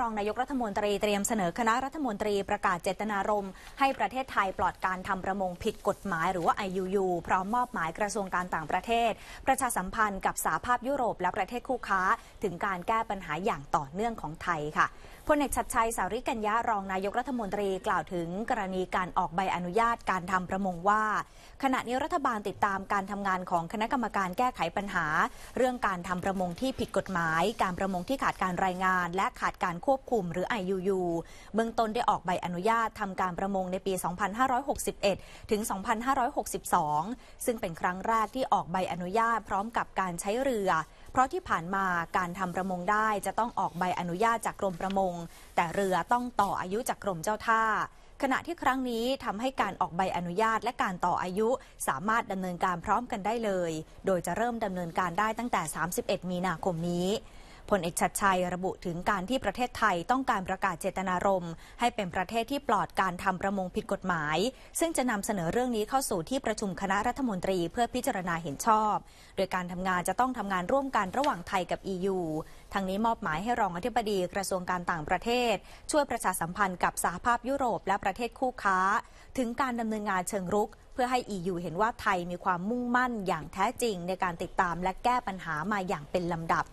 รองนายกรัฐมนตรีเตรียมเสนอคณะรัฐมนตรี ประกาศเจตนารมณ์ให้ประเทศไทยปลอดการทำประมงผิดกฎหมายหรือว่า IUU พร้อมมอบหมายกระทรวงการต่างประเทศ ประชาสัมพันธ์กับสหภาพยุโรป และประเทศคู่ค้า ถึงการแก้ปัญหาอย่างต่อเนื่องของไทยค่ะพลเอกชัดชัยสาริกัญญารองนายกรัฐมนตรีกล่าวถึง กรณีการออกใบอนุญาตการทำประมงว่า ขณะนี้รัฐบาลติดตามการทำงานของคณะกรรมการแก้ไขปัญหา เรื่องการทำประมงที่ผิดกฎหมาย การประมงที่ขาดการรายงาน และขาดการควบคุมหรือ IUU เบื้องต้นได้ออกใบอนุญาตทำการประมงในปี 2561 ถึง 2562 ซึ่งเป็นครั้งแรกที่ออกใบอนุญาตพร้อมกับการใช้เรือ เพราะที่ผ่านมาการทำประมงได้จะต้องออกใบอนุญาตจากกรมประมงแต่เรือต้องต่ออายุจากกรมเจ้าท่า ขณะที่ครั้งนี้ทำให้การออกใบอนุญาตและการต่ออายุ สามารถดำเนินการพร้อมกันได้เลย โดยจะเริ่มดำเนินการได้ตั้งแต่ 31 มีนาคมนี้พลเอกชัดชัยระบุถึงการที่ประเทศไทยต้องการประกาศเจตนารมณ์ให้เป็นประเทศที่ปลอดการทำประมงผิดกฎหมาย ซึ่งจะนำเสนอเรื่องนี้เข้าสู่ที่ประชุมคณะรัฐมนตรีเพื่อพิจารณาเห็นชอบ โดยการทำงานจะต้องทำงานร่วมกันระหว่างไทยกับ EU ทั้งนี้มอบหมายให้รองอธิบดีกระทรวงการต่างประเทศ ช่วยประชาสัมพันธ์กับสหภาพยุโรปและประเทศคู่ค้า ถึงการดำเนินงานเชิงรุก เพื่อให้ EU เห็นว่าไทยมีความมุ่งมั่น อย่างแท้จริงในการติดตามและแก้ปัญหามาอย่างเป็นลำดับ